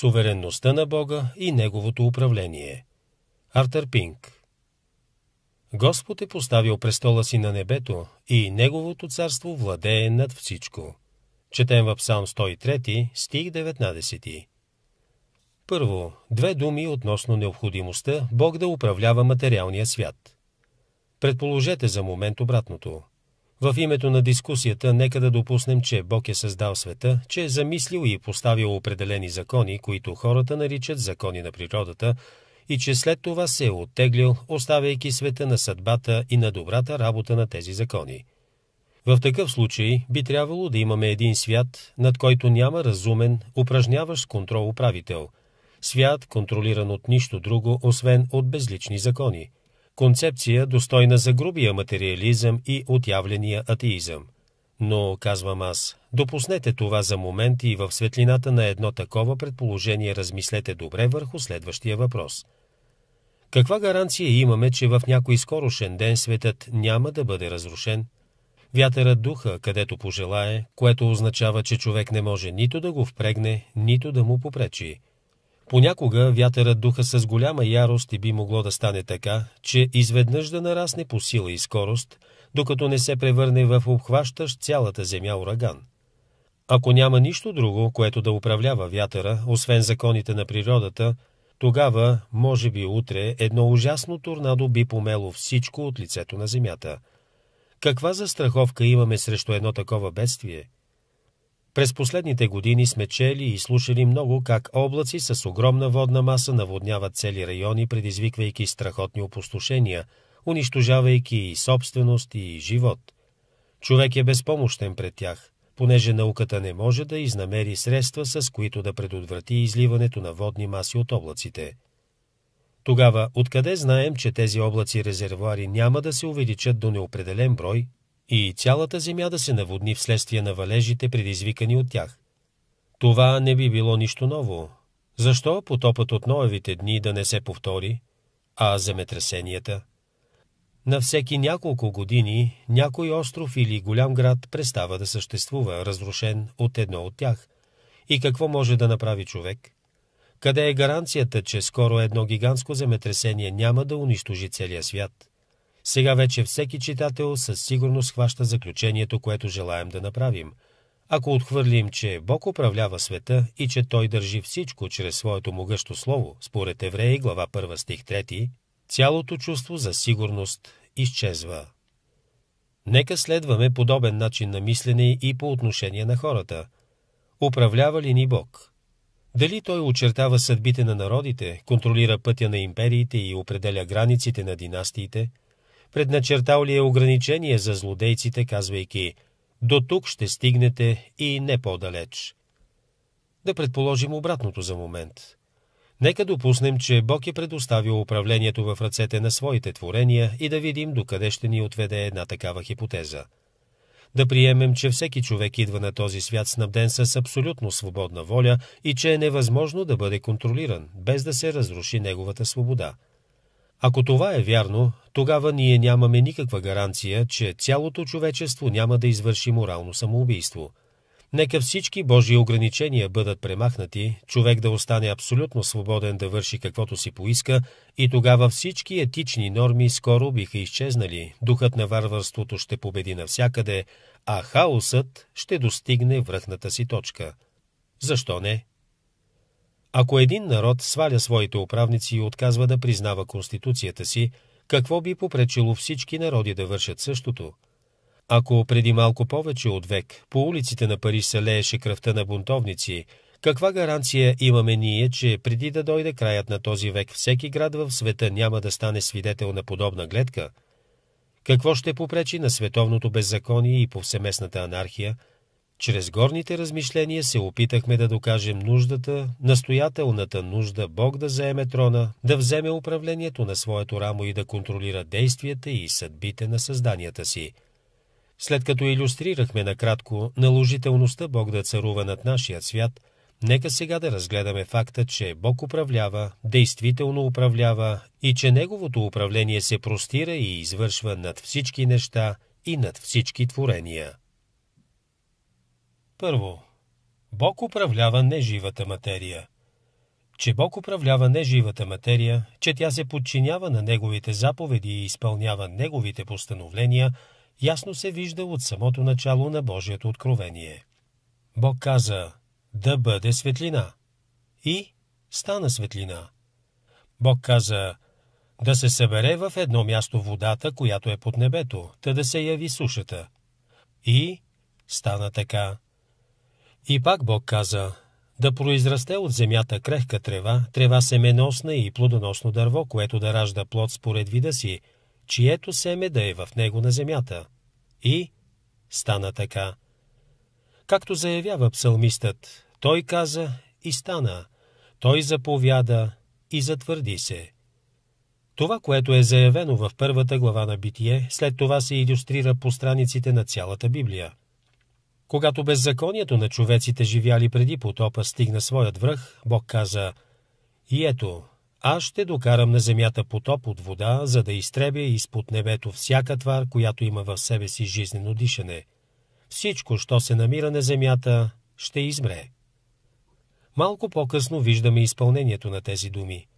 Суверенността на Бога и Неговото управление. Артър Пинг. Господ е поставил престола си на небето и Неговото царство владее над всичко. Четем в Псалм 103, стих 19. Първо, две думи относно необходимостта Бог да управлява материалния свят. Предположете за момент обратното – в името на дискусията нека да допуснем, че Бог е създал света, че е замислил и поставил определени закони, които хората наричат закони на природата, и че след това се е оттеглил, оставяйки света на съдбата и на добрата работа на тези закони. В такъв случай би трябвало да имаме един свят, над който няма разумен, упражняващ контрол управител. Свят, контролиран от нищо друго, освен от безлични закони – концепция достойна за грубия материализъм и отявления атеизъм. Но, казвам аз, допуснете това за момент и в светлината на едно такова предположение размислете добре върху следващия въпрос. Каква гаранция имаме, че в някой скорошен ден светът няма да бъде разрушен? Вятърът духа, където пожелае, което означава, че човек не може нито да го впрегне, нито да му попречи – Понякога вятъра духа с голяма ярост и би могло да стане така, че изведнъж да нарасне по сила и скорост, докато не се превърне в обхващащ цялата земя ураган. Ако няма нищо друго, което да управлява вятъра, освен законите на природата, тогава, може би утре, едно ужасно торнадо би помело всичко от лицето на земята. Каква застраховка имаме срещу едно такова бедствие – през последните години сме чели и слушали много как облаци с огромна водна маса наводняват цели райони, предизвиквайки страхотни опустошения, унищожавайки и собственост, и живот. Човек е безпомощен пред тях, понеже науката не може да изнамери средства, с които да предотврати изливането на водни маси от облаците. Тогава откъде знаем, че тези облаци резервуари няма да се увеличат до неопределен брой, и цялата земя да се наводни вследствие на валежите, предизвикани от тях. Това не би било нищо ново. Защо потопът от Ноевите дни да не се повтори, а земетресенията? На всеки няколко години някой остров или голям град престава да съществува, разрушен от едно от тях. И какво може да направи човек? Къде е гаранцията, че скоро едно гигантско земетресение няма да унищожи целия свят? Сега вече всеки читател със сигурност хваща заключението, което желаем да направим. Ако отхвърлим, че Бог управлява света и че Той държи всичко чрез своето могъщо слово, според Евреи, глава 1 стих 3, цялото чувство за сигурност изчезва. Нека следваме подобен начин на мислене и по отношение на хората. Управлява ли ни Бог? Дали той очертава съдбите на народите, контролира пътя на империите и определя границите на династиите – предначертал ли е ограничение за злодейците, казвайки «До тук ще стигнете и не по-далеч». Да предположим обратното за момент. Нека допуснем, че Бог е предоставил управлението в ръцете на своите творения и да видим докъде ще ни отведе една такава хипотеза. Да приемем, че всеки човек идва на този свят снабден с абсолютно свободна воля и че е невъзможно да бъде контролиран, без да се разруши неговата свобода – ако това е вярно, тогава ние нямаме никаква гаранция, че цялото човечество няма да извърши морално самоубийство. Нека всички Божии ограничения бъдат премахнати, човек да остане абсолютно свободен да върши каквото си поиска и тогава всички етични норми скоро биха изчезнали, духът на варварството ще победи навсякъде, а хаосът ще достигне връхната си точка. Защо не? Ако един народ сваля своите управници и отказва да признава конституцията си, какво би попречило всички народи да вършат същото? Ако преди малко повече от век по улиците на Париж се лееше кръвта на бунтовници, каква гаранция имаме ние, че преди да дойде краят на този век всеки град в света няма да стане свидетел на подобна гледка? Какво ще попречи на световното беззаконие и повсеместната анархия – чрез горните размишления се опитахме да докажем нуждата, настоятелната нужда Бог да заеме трона, да вземе управлението на своето рамо и да контролира действията и съдбите на създанията си. След като иллюстрирахме накратко наложителността Бог да царува над нашия свят, нека сега да разгледаме факта, че Бог управлява, действително управлява и че Неговото управление се простира и извършва над всички неща и над всички творения. Първо, Бог управлява неживата материя. Че Бог управлява неживата материя, че тя се подчинява на Неговите заповеди и изпълнява Неговите постановления, ясно се вижда от самото начало на Божието откровение. Бог каза «Да бъде светлина» и стана светлина. Бог каза «Да се събере в едно място водата, която е под небето, та да се яви сушата» и стана така. И пак Бог каза, да произрасте от земята крехка трева, трева семеносна и плодоносно дърво, което да ражда плод според вида си, чието семе да е в него на земята. И стана така. Както заявява псалмистът, той каза и стана, той заповяда и затвърди се. Това, което е заявено в първата глава на Битие, след това се иллюстрира по страниците на цялата Библия – когато беззаконието на човеците, живяли преди потопа, стигна своят връх, Бог каза «И ето, аз ще докарам на земята потоп от вода, за да изтребя изпод небето всяка твар, която има в себе си жизнено дишане. Всичко, що се намира на земята, ще измре». Малко по-късно виждаме изпълнението на тези думи –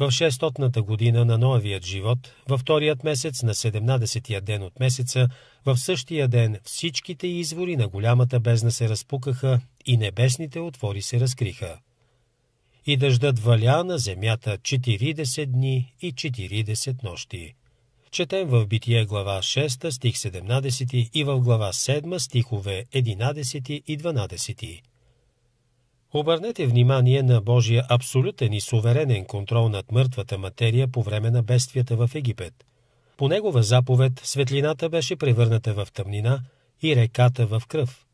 в 600-та година на новият живот, във вторият месец на 17-тия ден от месеца, в същия ден всичките извори на голямата бездна се разпукаха и небесните отвори се разкриха. И дъждът валя на земята 40 дни и 40 нощи. Четем в Битие глава 6 стих 17 и в глава 7 стихове 11 и 12. Обърнете внимание на Божия абсолютен и суверенен контрол над мъртвата материя по време на бедствията в Египет. По негова заповед светлината беше превърната в тъмнина и реката в кръв.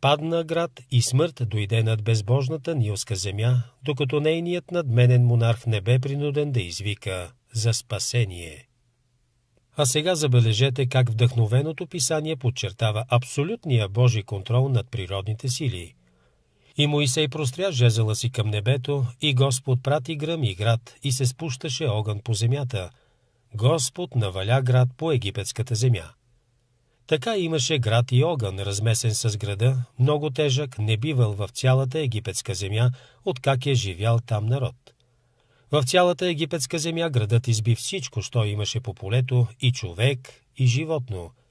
Падна град и смърт дойде над безбожната Нилска земя, докато нейният надменен монарх не бе принуден да извика за спасение. А сега забележете как вдъхновеното писание подчертава абсолютния Божий контрол над природните сили – и Моисей простря жезела си към небето, и Господ прати гръм и град, и се спущаше огън по земята. Господ наваля град по египетската земя. Така имаше град и огън, размесен с града, много тежък, не бивал в цялата египетска земя, откак е живял там народ. В цялата египетска земя градът изби всичко, що имаше по полето, и човек, и животно –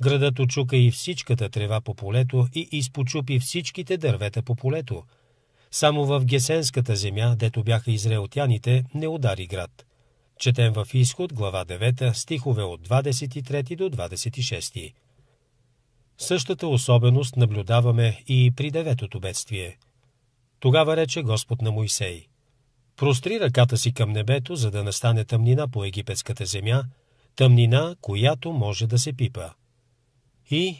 Градът очука и всичката трева по полето и изпочупи всичките дървета по полето. Само в Гесенската земя, дето бяха израелтяните, не удари град. Четем в Изход, глава 9, стихове от 23 до 26. Същата особеност наблюдаваме и при деветото бедствие. Тогава рече Господ на Моисей. Простри ръката си към небето, за да настане тъмнина по египетската земя, тъмнина, която може да се пипа. И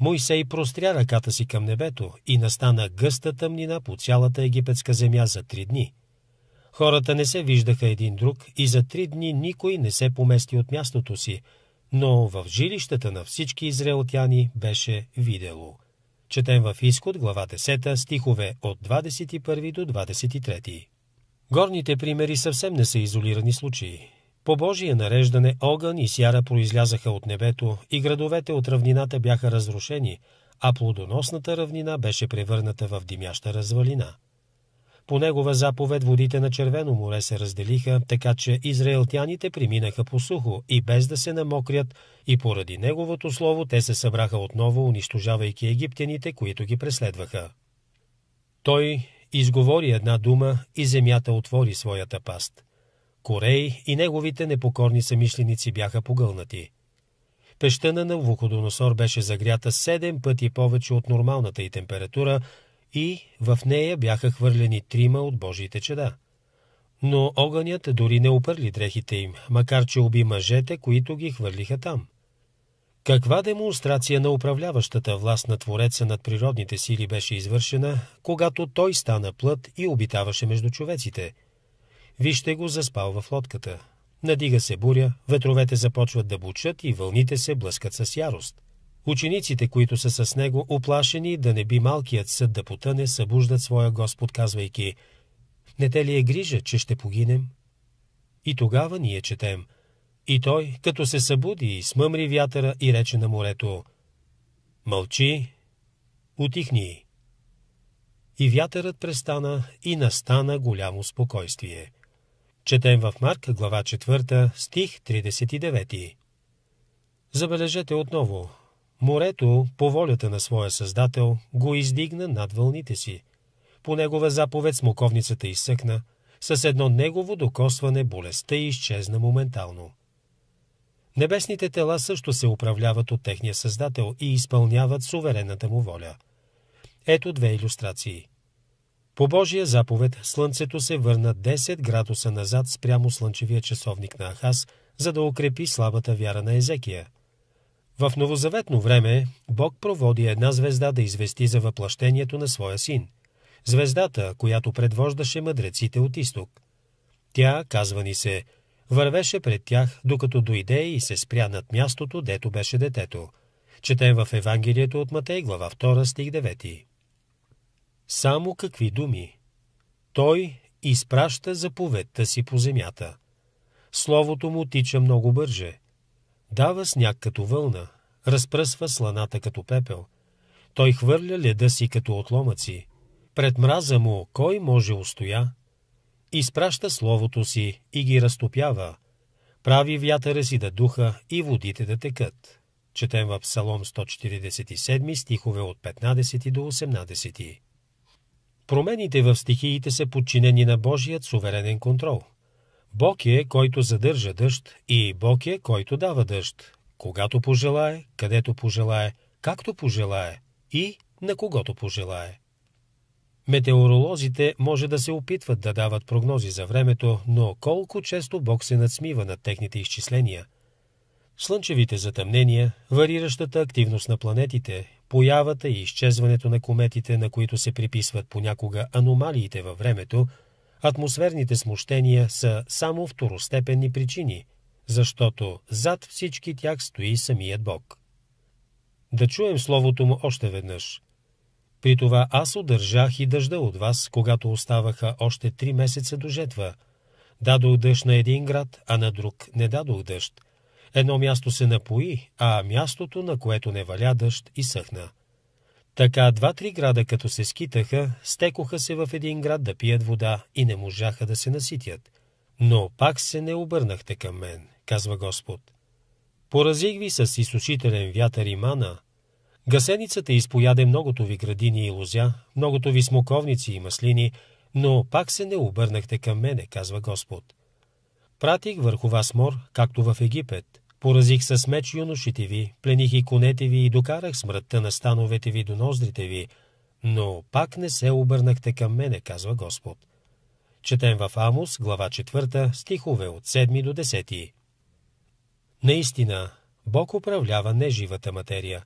Мойсей простря ръката си към небето и настана гъста тъмнина по цялата египетска земя за три дни. Хората не се виждаха един друг и за три дни никой не се помести от мястото си, но в жилищата на всички израелтяни беше видело. Четем в Изход, глава 10, стихове от 21 до 23. Горните примери съвсем не са изолирани случаи. По Божие нареждане огън и сяра произлязаха от небето и градовете от равнината бяха разрушени, а плодоносната равнина беше превърната в димяща развалина. По негова заповед водите на Червено море се разделиха, така че израелтяните преминаха по сухо и без да се намокрят, и поради неговото слово те се събраха отново, унищожавайки египтяните, които ги преследваха. Той изговори една дума и земята отвори своята паст – Корей и неговите непокорни самишленици бяха погълнати. Пещена на Вуходоносор беше загрята седем пъти повече от нормалната й температура и в нея бяха хвърлени трима от Божиите чеда. Но огънят дори не опърли дрехите им, макар че уби мъжете, които ги хвърлиха там. Каква демонстрация на управляващата власт на Твореца над природните сили беше извършена, когато той стана плът и обитаваше между човеците – Вижте го заспал в лодката. Надига се буря, ветровете започват да бучат и вълните се блъскат с ярост. Учениците, които са с него, оплашени да не би малкият съд да потъне, събуждат своя Господ, казвайки «Не те ли е грижа, че ще погинем?» И тогава ние четем «И той, като се събуди, смъмри вятъра и рече на морето «Мълчи, утихни!» И вятърът престана и настана голямо спокойствие – Четем в Марк, глава 4, стих 39. Забележете отново. Морето, по волята на своя Създател, го издигна над вълните си. По негова заповед смоковницата изсъкна, с едно негово докосване болестта изчезна моментално. Небесните тела също се управляват от техния Създател и изпълняват суверенната му воля. Ето две иллюстрации – по Божия заповед Слънцето се върна 10 градуса назад спрямо слънчевия часовник на Ахас, за да укрепи слабата вяра на Езекия. В новозаветно време Бог проводи една звезда да извести за въплащението на своя син. Звездата, която предвождаше мъдреците от изток. Тя, казва ни се, вървеше пред тях, докато дойде и се спря над мястото, дето беше детето. Четем в Евангелието от Матей, глава 2, стих 9. Само какви думи? Той изпраща заповедта си по земята. Словото му тича много бърже. Дава сняг като вълна, разпръсва сланата като пепел. Той хвърля леда си като отломъци. Пред мраза му кой може устоя? Изпраща словото си и ги разтопява. Прави вятъра си да духа и водите да текат. Четем в Псалом 147 стихове от 15 до 18. Промените в стихиите са подчинени на Божият суверенен контрол. Бог е, който задържа дъжд и Бог е, който дава дъжд, когато пожелае, където пожелае, както пожелае и на когото пожелае. Метеоролозите може да се опитват да дават прогнози за времето, но колко често Бог се надсмива над техните изчисления – слънчевите затъмнения, вариращата активност на планетите, появата и изчезването на кометите, на които се приписват понякога аномалиите във времето, атмосферните смущения са само второстепенни причини, защото зад всички тях стои самият Бог. Да чуем словото му още веднъж. При това аз удържах и дъжда от вас, когато оставаха още три месеца до жетва. Дадох дъжд на един град, а на друг не дадох дъжд – Едно място се напои, а мястото, на което не валя дъжд, изсъхна. Така два-три града, като се скитаха, стекоха се в един град да пият вода и не можаха да се наситят. Но пак се не обърнахте към мен, казва Господ. Поразих ви с изсушителен вятър и мана. Гасеницата изпояде многото ви градини и лузя, многото ви смоковници и маслини, но пак се не обърнахте към мене, казва Господ. Пратих върху вас мор, както в Египет. Поразих с меч юношите ви, плених и конете ви и докарах смъртта на становете ви до ноздрите ви, но пак не се обърнахте към мене, казва Господ. Четем в Амос, глава 4, стихове от 7 до 10. Наистина, Бог управлява неживата материя.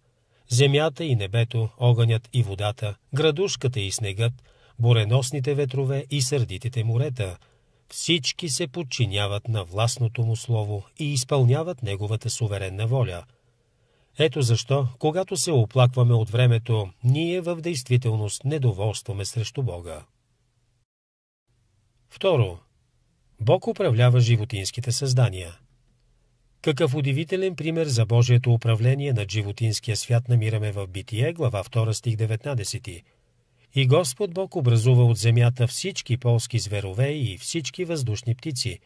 Земята и небето, огънят и водата, градушката и снегът, буреносните ветрове и сърдитите морета – всички се подчиняват на властното му слово и изпълняват неговата суверенна воля. Ето защо, когато се оплакваме от времето, ние в действителност недоволстваме срещу Бога. Второ. Бог управлява животинските създания. Какъв удивителен пример за Божието управление над животинския свят намираме в Битие, глава 2 стих и Господ Бог образува от земята всички полски зверове и всички въздушни птици,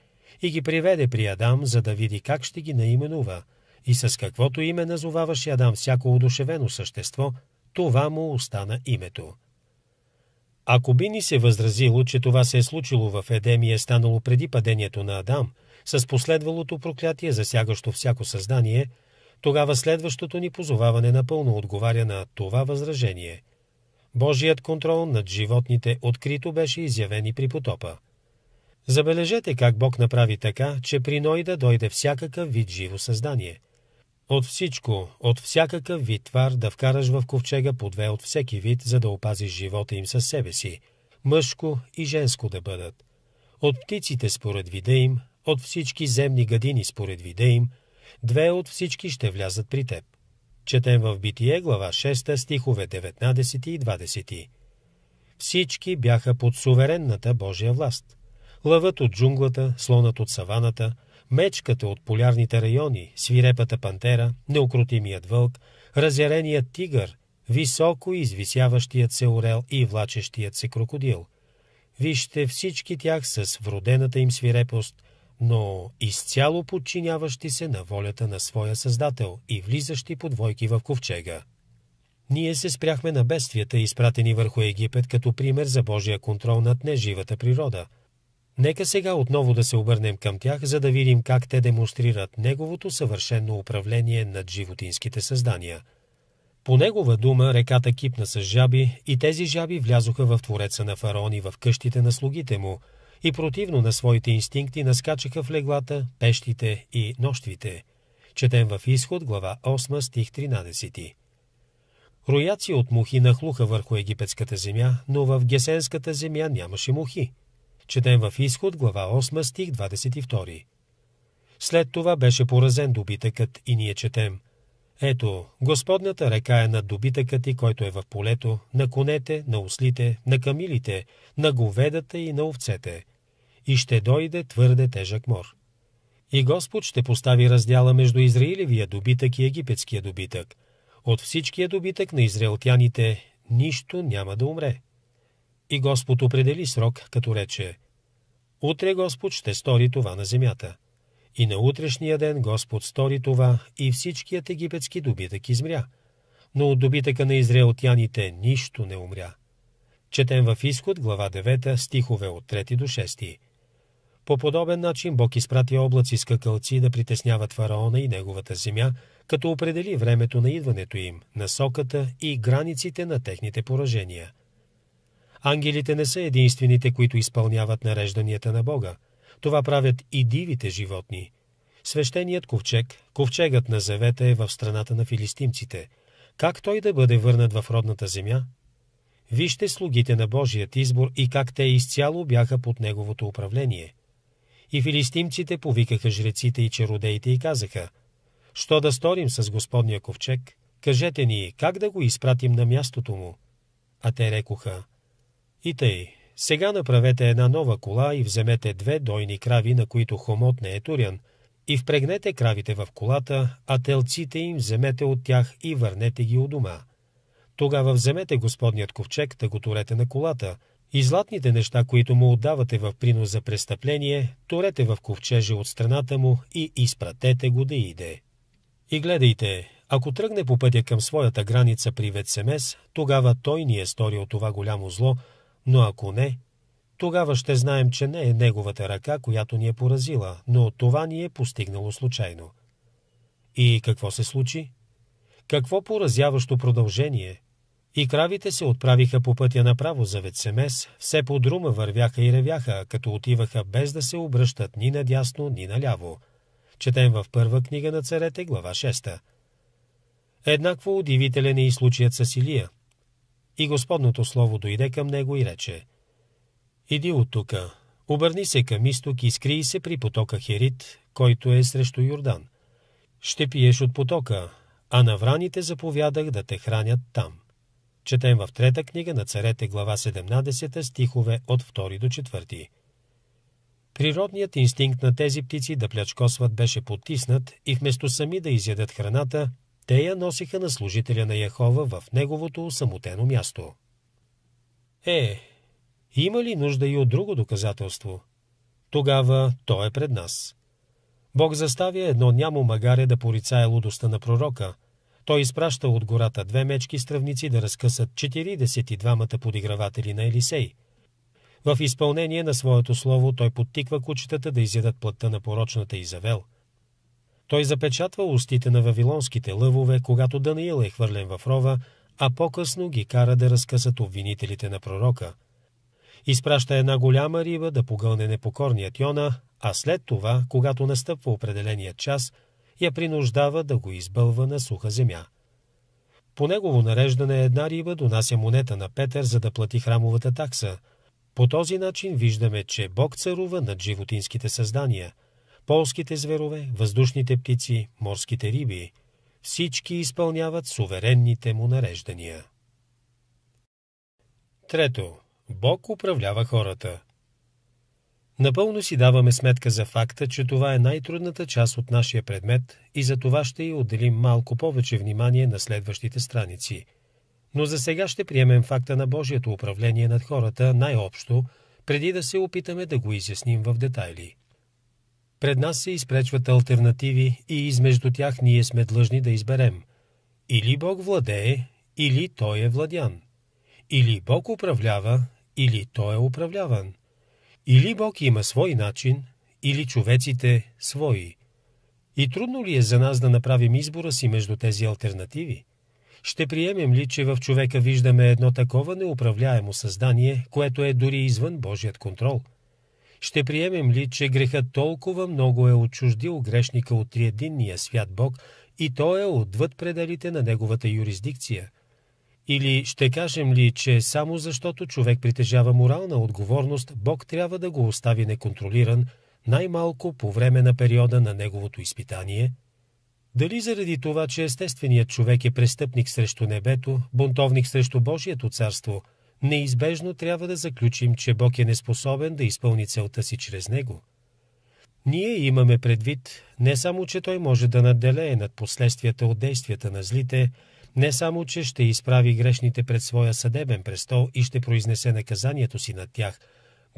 и ги приведе при Адам, за да види как ще ги наименува. И с каквото име назоваваше Адам всяко удушевено същество, това му остана името. Ако би ни се възразило, че това се е случило в Едем и е станало преди падението на Адам, с последвалото проклятие, засягащо всяко създание, тогава следващото ни позоваване напълно отговаря на това възражение – Божият контрол над животните открито беше изявен и при потопа. Забележете как Бог направи така, че при Ной да дойде всякакъв вид живо създание. От всичко, от всякакъв вид твар да вкараш в ковчега по две от всеки вид, за да опазиш живота им със себе си, мъжко и женско да бъдат. От птиците според вида им, от всички земни гадини според вида им, две от всички ще влязат при теб – Четем в Битие, глава 6, стихове 19 и 20. Всички бяха под суверенната Божия власт. Лъвът от джунглата, слонът от саваната, мечката от полярните райони, свирепата пантера, неукротимият вълк, разяреният тигър, високо извисяващият се орел и влачещият се крокодил. Вижте всички тях с вродената им свирепост – но изцяло подчиняващи се на волята на своя Създател и влизащи по двойки в ковчега. Ние се спряхме на бедствията, изпратени върху Египет като пример за Божия контрол над неживата природа. Нека сега отново да се обърнем към тях, за да видим как те демонстрират Неговото съвършено управление над животинските създания. По негова дума реката кипна с жаби и тези жаби влязоха в твореца на фараон в къщите на слугите му – и противно на своите инстинкти наскачаха в леглата, пещите и нощвите. Четем в изход глава 8 стих 13. Рояци от мухи нахлуха върху египетската земя, но в Гесенската земя нямаше мухи. Четем в изход глава 8 стих 22. След това беше поразен добитъкът и ние четем – ето, Господната река е на добитъка ти, който е в полето, на конете, на ослите, на камилите, на говедата и на овцете. И ще дойде твърде тежък мор. И Господ ще постави раздяла между Израилевия добитък и египетския добитък. От всичкия добитък на израелтяните нищо няма да умре. И Господ определи срок, като рече «Утре Господ ще стори това на земята». И на утрешния ден Господ стори това, и всичкият египетски добитък измря. Но от добитъка на израелтяните нищо не умря. Четем в изход глава 9, стихове от 3 до 6. По подобен начин Бог изпрати облаци с какълци да притесняват фараона и неговата земя, като определи времето на идването им, насоката и границите на техните поражения. Ангелите не са единствените, които изпълняват нарежданията на Бога. Това правят и дивите животни. Свещеният ковчег, ковчегът на Завета е в страната на филистимците. Как той да бъде върнат в родната земя? Вижте слугите на Божият избор и как те изцяло бяха под неговото управление. И филистимците повикаха жреците и чародеите и казаха, «Що да сторим с Господния ковчег? Кажете ни, как да го изпратим на мястото му?» А те рекоха, «И тъй, сега направете една нова кола и вземете две дойни крави, на които хомот не е турян, и впрегнете кравите в колата, а телците им вземете от тях и върнете ги у дома. Тогава вземете господният ковчег да го турете на колата, и златните неща, които му отдавате в принос за престъпление, турете в ковчежа от страната му и изпратете го да иде. И гледайте, ако тръгне по пътя към своята граница при Ветсемес, тогава той ни е сторил това голямо зло – но ако не, тогава ще знаем, че не е неговата ръка, която ни е поразила, но това ни е постигнало случайно. И какво се случи? Какво поразяващо продължение? И кравите се отправиха по пътя направо за Ветсемес, все по-друма вървяха и ревяха, като отиваха без да се обръщат ни надясно, ни наляво. Четем в първа книга на царете, глава 6. Еднакво удивителен е и случаят с Илия – и Господното Слово дойде към него и рече, «Иди от тука, обърни се към изток и скрий се при потока Херит, който е срещу Йордан. Ще пиеш от потока, а на враните заповядах да те хранят там». Четем в трета книга на царете глава 17 стихове от 2 до 4. Природният инстинкт на тези птици да плячкосват беше потиснат и вместо сами да изядат храната, те я носиха на служителя на Яхова в неговото самотено място. Е, има ли нужда и от друго доказателство? Тогава то е пред нас. Бог заставя едно нямо магаре да порицае лудостта на пророка. Той изпраща от гората две мечки стръвници да разкъсат 42-мата подиграватели на Елисей. В изпълнение на своето слово той подтиква кучетата да изядат плътта на порочната Изавел – той запечатва устите на вавилонските лъвове, когато Даниил е хвърлен в рова, а по-късно ги кара да разкъсат обвинителите на пророка. Изпраща една голяма риба да погълне непокорният Йона, а след това, когато настъпва определения час, я принуждава да го избълва на суха земя. По негово нареждане една риба донася монета на Петър, за да плати храмовата такса. По този начин виждаме, че Бог царува над животинските създания – полските зверове, въздушните птици, морските риби. Всички изпълняват суверенните му нареждания. Трето, Бог управлява хората. Напълно си даваме сметка за факта, че това е най-трудната част от нашия предмет и за това ще й отделим малко повече внимание на следващите страници. Но за сега ще приемем факта на Божието управление над хората най-общо, преди да се опитаме да го изясним в детайли. Пред нас се изпречват альтернативи и измежду тях ние сме длъжни да изберем. Или Бог владее, или Той е владян. Или Бог управлява, или Той е управляван. Или Бог има свой начин, или човеците – свои. И трудно ли е за нас да направим избора си между тези альтернативи? Ще приемем ли, че в човека виждаме едно такова неуправляемо създание, което е дори извън Божият контрол – ще приемем ли, че грехът толкова много е отчуждил грешника от триединния свят Бог и то е отвъд пределите на неговата юрисдикция? Или ще кажем ли, че само защото човек притежава морална отговорност, Бог трябва да го остави неконтролиран, най-малко по време на периода на неговото изпитание? Дали заради това, че естественият човек е престъпник срещу небето, бунтовник срещу Божието царство – неизбежно трябва да заключим, че Бог е неспособен да изпълни целта си чрез него. Ние имаме предвид не само, че Той може да надделее над последствията от действията на злите, не само, че ще изправи грешните пред своя съдебен престол и ще произнесе наказанието си над тях.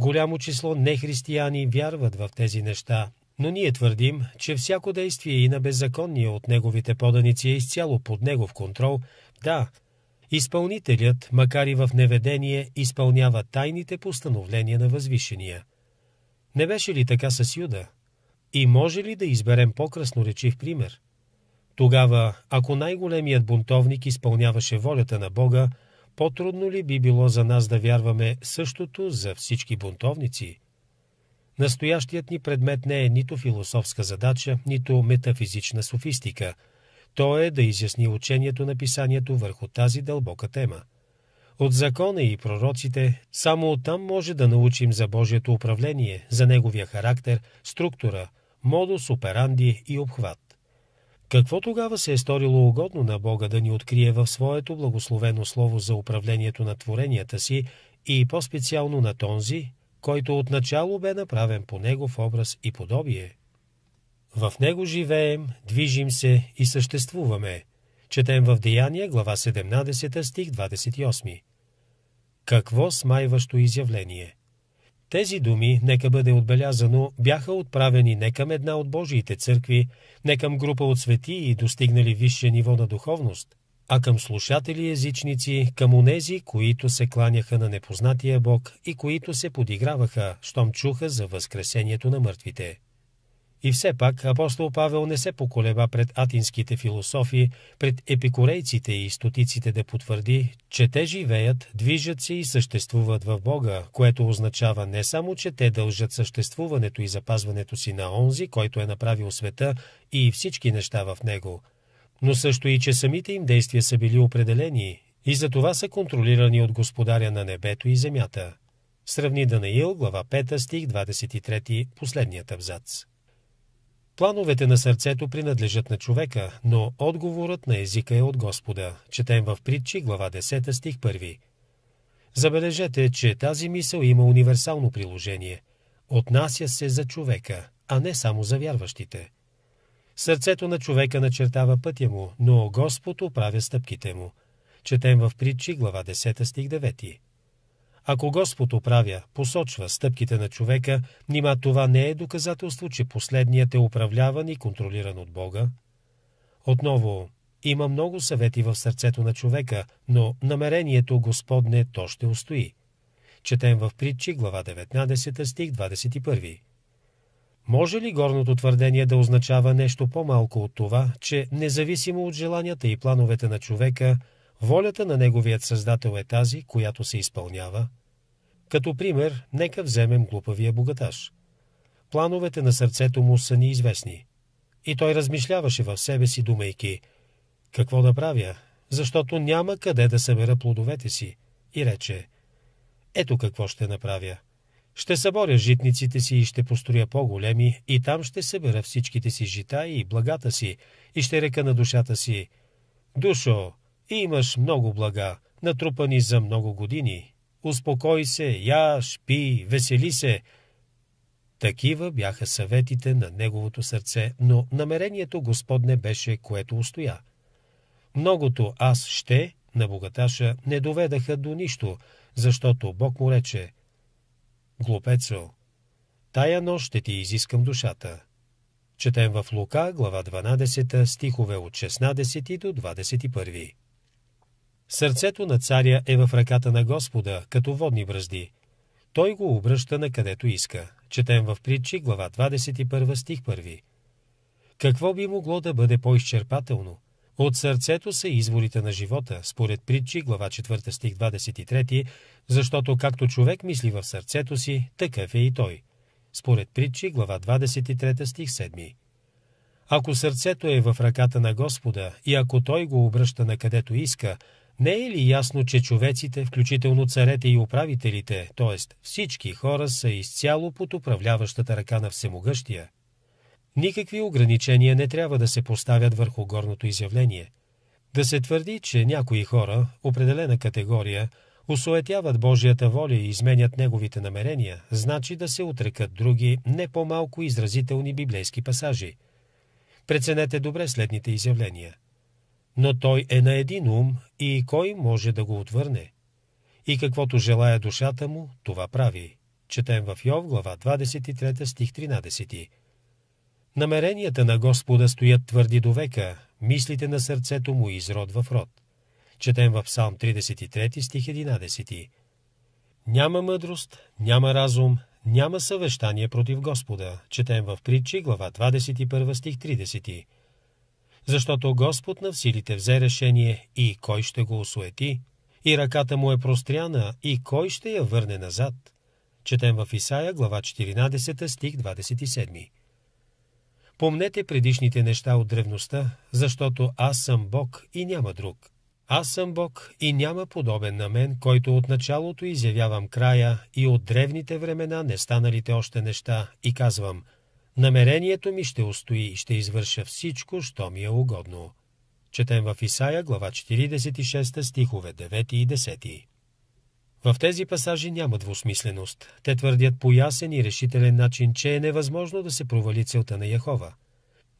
Голямо число нехристияни вярват в тези неща, но ние твърдим, че всяко действие и на беззаконния от неговите поданици е изцяло под негов контрол. Да, Изпълнителят, макар и в неведение, изпълнява тайните постановления на Възвишения. Не беше ли така с Юда? И може ли да изберем по-красноречив пример? Тогава, ако най-големият бунтовник изпълняваше волята на Бога, по-трудно ли би било за нас да вярваме същото за всички бунтовници? Настоящият ни предмет не е нито философска задача, нито метафизична софистика – то е да изясни учението на писанието върху тази дълбока тема. От закона и пророците, само оттам може да научим за Божието управление, за неговия характер, структура, модус операнди и обхват. Какво тогава се е сторило угодно на Бога да ни открие в своето благословено слово за управлението на творенията си и по-специално на тонзи, който отначало бе направен по негов образ и подобие – в него живеем, движим се и съществуваме. Четем в Деяния, глава 17, стих 28. Какво смайващо изявление! Тези думи, нека бъде отбелязано, бяха отправени не към една от Божиите църкви, не към група от свети и достигнали висше ниво на духовност, а към слушатели езичници, към онези, които се кланяха на непознатия Бог и които се подиграваха, щом чуха за възкресението на мъртвите. И все пак апостол Павел не се поколеба пред атинските философи, пред епикорейците и стотиците да потвърди, че те живеят, движат се и съществуват в Бога, което означава не само, че те дължат съществуването и запазването си на онзи, който е направил света и всички неща в него, но също и, че самите им действия са били определени и за това са контролирани от Господаря на небето и земята. Сравни Данаил, глава 5, стих 23, последният абзац. Плановете на сърцето принадлежат на човека, но отговорът на езика е от Господа. Четем в Притчи, глава 10, стих 1. Забележете, че тази мисъл има универсално приложение. Отнася се за човека, а не само за вярващите. Сърцето на човека начертава пътя му, но Господ оправя стъпките му. Четем в Притчи, глава 10, стих 9. Ако Господ оправя, посочва стъпките на човека, нима това не е доказателство, че последният е управляван и контролиран от Бога? Отново, има много съвети в сърцето на човека, но намерението Господне то ще устои. Четем в притчи глава 19 стих 21. Може ли горното твърдение да означава нещо по-малко от това, че независимо от желанията и плановете на човека, Волята на Неговият Създател е тази, която се изпълнява. Като пример, нека вземем глупавия богаташ. Плановете на сърцето му са неизвестни. И той размишляваше в себе си, думайки, какво да правя, защото няма къде да събера плодовете си, и рече, ето какво ще направя. Ще съборя житниците си и ще построя по-големи, и там ще събера всичките си жита и благата си, и ще река на душата си, душо, и имаш много блага, натрупани за много години. Успокой се, яш, пи, весели се. Такива бяха съветите на неговото сърце, но намерението Господне беше, което устоя. Многото аз ще на богаташа не доведаха до нищо, защото Бог му рече Глупецо, тая нощ ще ти изискам душата. Четем в Лука, глава 12, стихове от 16 до 21. Сърцето на царя е в ръката на Господа, като водни бръзди. Той го обръща на където иска. Четем в притчи, глава 21, стих 1. Какво би могло да бъде по-изчерпателно? От сърцето са изворите на живота, според притчи, глава 4, стих 23, защото както човек мисли в сърцето си, такъв е и той. Според притчи, глава 23, стих 7. Ако сърцето е в ръката на Господа и ако Той го обръща на където иска, не е ли ясно, че човеците, включително царете и управителите, т.е. всички хора, са изцяло под управляващата ръка на Всемогъщия? Никакви ограничения не трябва да се поставят върху горното изявление. Да се твърди, че някои хора, определена категория, осуетяват Божията воля и изменят неговите намерения, значи да се отрекат други, не по-малко изразителни библейски пасажи. Преценете добре следните изявления – но той е на един ум и кой може да го отвърне? И каквото желая душата му, това прави. Четем в Йов, глава 23, стих 13. Намеренията на Господа стоят твърди до века, мислите на сърцето му изрод в род. Четем в Псалм 33, стих 11. Няма мъдрост, няма разум, няма съвещание против Господа. Четем в Притчи, глава 21, стих 30 защото Господ на всилите взе решение и кой ще го осуети, и ръката му е простряна и кой ще я върне назад. Четем в Исаия, глава 14, стих 27. Помнете предишните неща от древността, защото аз съм Бог и няма друг. Аз съм Бог и няма подобен на мен, който от началото изявявам края и от древните времена не станалите още неща и казвам – намерението ми ще устои и ще извърша всичко, що ми е угодно. Четем в Исаия, глава 46, стихове 9 и 10. В тези пасажи няма двусмисленост. Те твърдят по ясен и решителен начин, че е невъзможно да се провали целта на Яхова.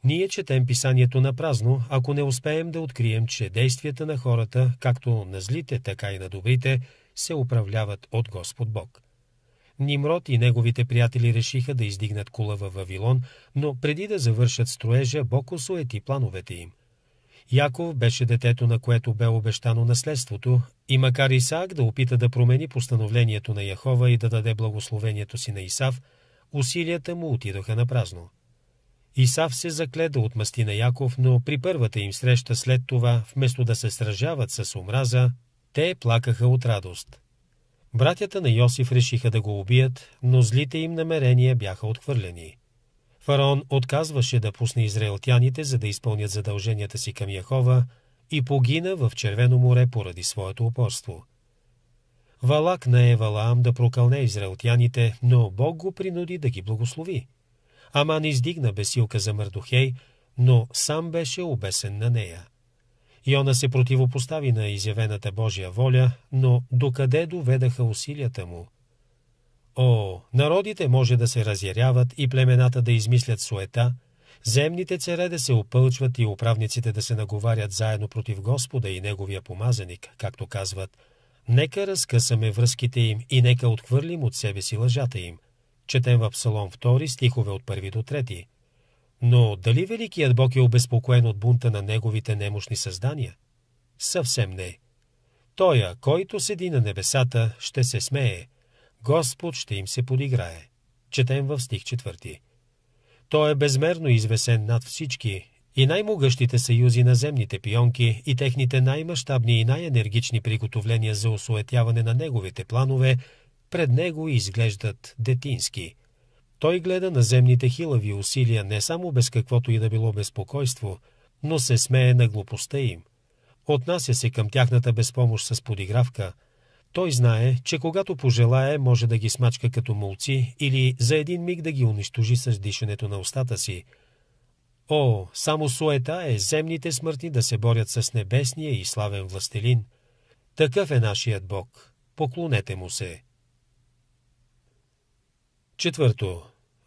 Ние четем писанието на празно, ако не успеем да открием, че действията на хората, както на злите, така и на добрите, се управляват от Господ Бог. Нимрод и неговите приятели решиха да издигнат кула във Вавилон, но преди да завършат строежа, Бог осуети плановете им. Яков беше детето, на което бе обещано наследството, и макар Исаак да опита да промени постановлението на Яхова и да даде благословението си на Исав, усилията му отидоха на празно. Исав се закледа от мъсти на Яков, но при първата им среща след това, вместо да се сражават с омраза, те плакаха от радост. Братята на Йосиф решиха да го убият, но злите им намерения бяха отхвърлени. Фараон отказваше да пусне израелтяните, за да изпълнят задълженията си към Яхова, и погина в Червено море поради своето упорство. Валак не е Валаам да прокълне израелтяните, но Бог го принуди да ги благослови. Аман издигна бесилка за Мърдухей, но сам беше обесен на нея. Йона се противопостави на изявената Божия воля, но докъде доведаха усилията му? О, народите може да се разяряват и племената да измислят суета, земните царе да се опълчват и управниците да се наговарят заедно против Господа и Неговия помазаник, както казват. Нека разкъсаме връзките им и нека отхвърлим от себе си лъжата им. Четем в Псалом 2, стихове от 1 до 3. Но дали Великият Бог е обезпокоен от бунта на неговите немощни създания? Съвсем не. Тоя, който седи на небесата, ще се смее. Господ ще им се подиграе. Четем в стих 4. Той е безмерно извесен над всички и най-могъщите съюзи на земните пионки и техните най-мащабни и най-енергични приготовления за осуетяване на неговите планове пред него изглеждат детински – той гледа на земните хилави усилия не само без каквото и да било безпокойство, но се смее на глупостта им. Отнася се към тяхната безпомощ с подигравка. Той знае, че когато пожелае, може да ги смачка като мълци или за един миг да ги унищожи с дишането на устата си. О, само суета е земните смъртни да се борят с небесния и славен властелин. Такъв е нашият Бог. Поклонете му се. Четвърто.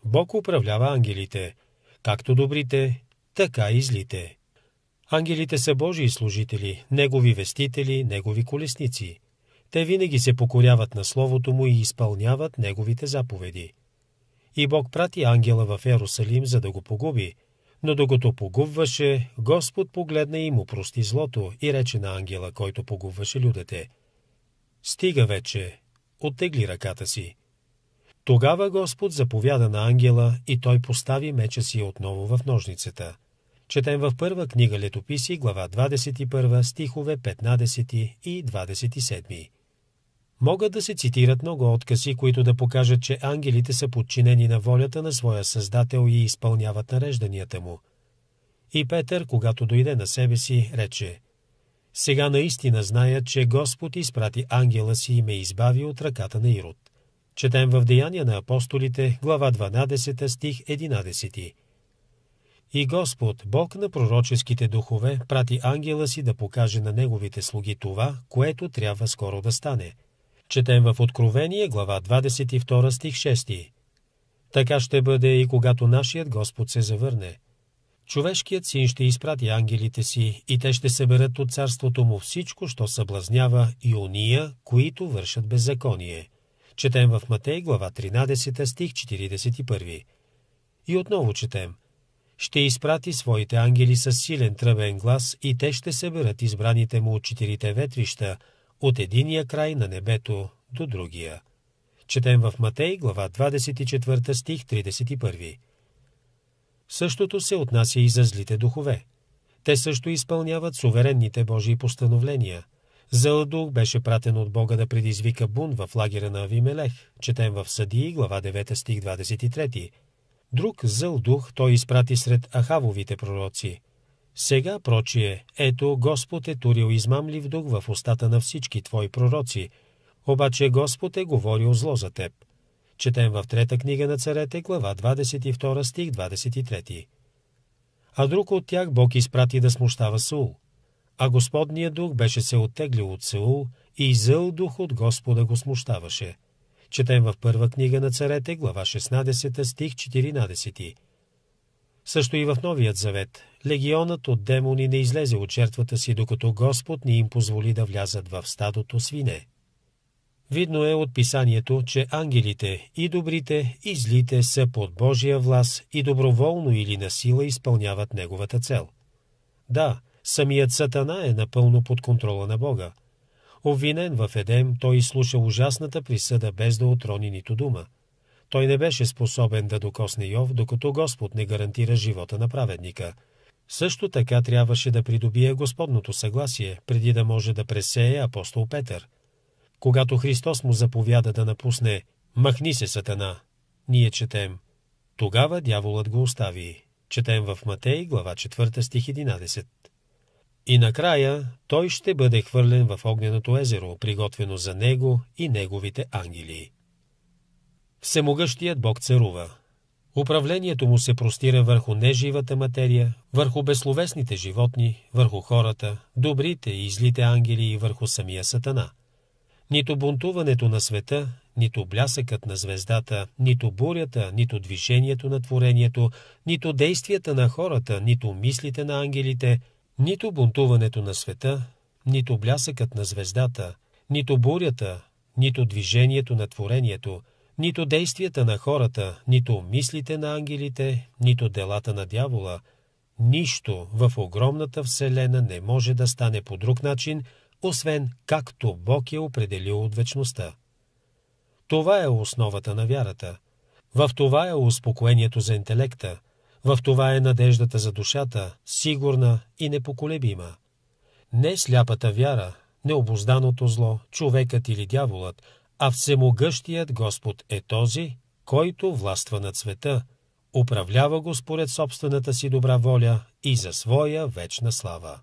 Бог управлява ангелите, както добрите, така и злите. Ангелите са Божии служители, Негови вестители, Негови колесници. Те винаги се покоряват на Словото Му и изпълняват Неговите заповеди. И Бог прати ангела в Ерусалим, за да го погуби, но докато погубваше, Господ погледна и му прости злото и рече на ангела, който погубваше людете. Стига вече, оттегли ръката си. Тогава Господ заповяда на ангела и той постави меча си отново в ножницата. Четем в първа книга Летописи, глава 21, стихове 15 и 27. Могат да се цитират много откази, които да покажат, че ангелите са подчинени на волята на своя Създател и изпълняват нарежданията му. И Петър, когато дойде на себе си, рече «Сега наистина зная, че Господ изпрати ангела си и ме избави от ръката на Ирод». Четем в Деяния на апостолите, глава 12, стих 11. И Господ, Бог на пророческите духове, прати ангела си да покаже на неговите слуги това, което трябва скоро да стане. Четем в Откровение, глава 22, стих 6. Така ще бъде и когато нашият Господ се завърне. Човешкият син ще изпрати ангелите си и те ще съберат от царството му всичко, що съблазнява и уния, които вършат беззаконие. Четем в Матей глава 13 стих 41. И отново четем. Ще изпрати своите ангели с силен тръбен глас и те ще съберат избраните му от четирите ветрища, от единия край на небето до другия. Четем в Матей глава 24 стих 31. Същото се отнася и за злите духове. Те също изпълняват суверенните Божии постановления – дух беше пратен от Бога да предизвика бун в лагера на Авимелех, четем в Съдии, глава 9, стих 23. Друг зъл дух той изпрати сред Ахавовите пророци. Сега, прочие, ето Господ е турил измамлив дух в устата на всички твои пророци, обаче Господ е говорил зло за теб. Четем в трета книга на царете, глава 22, стих 23. А друг от тях Бог изпрати да смущава Сул – а Господният дух беше се оттеглил от Сеул и зъл дух от Господа го смущаваше. Четем в първа книга на царете, глава 16, стих 14. Също и в Новият завет, легионът от демони не излезе от жертвата си, докато Господ ни им позволи да влязат в стадото свине. Видно е от писанието, че ангелите и добрите и злите са под Божия власт и доброволно или насила изпълняват неговата цел. Да, Самият Сатана е напълно под контрола на Бога. Обвинен в Едем, той изслуша ужасната присъда без да отрони нито дума. Той не беше способен да докосне Йов, докато Господ не гарантира живота на праведника. Също така трябваше да придобие Господното съгласие, преди да може да пресее апостол Петър. Когато Христос му заповяда да напусне «Махни се, Сатана!» ние четем «Тогава дяволът го остави». Четем в Матей, глава 4, стих 11. И накрая той ще бъде хвърлен в огненото езеро, приготвено за него и неговите ангели. Всемогъщият Бог царува. Управлението му се простира върху неживата материя, върху безсловесните животни, върху хората, добрите и злите ангели и върху самия Сатана. Нито бунтуването на света, нито блясъкът на звездата, нито бурята, нито движението на творението, нито действията на хората, нито мислите на ангелите – нито бунтуването на света, нито блясъкът на звездата, нито бурята, нито движението на творението, нито действията на хората, нито мислите на ангелите, нито делата на дявола, нищо в огромната вселена не може да стане по друг начин, освен както Бог е определил от вечността. Това е основата на вярата. В това е успокоението за интелекта, в това е надеждата за душата, сигурна и непоколебима. Не сляпата вяра, необузданото зло, човекът или дяволът, а всемогъщият Господ е този, който властва на света, управлява го според собствената си добра воля и за своя вечна слава.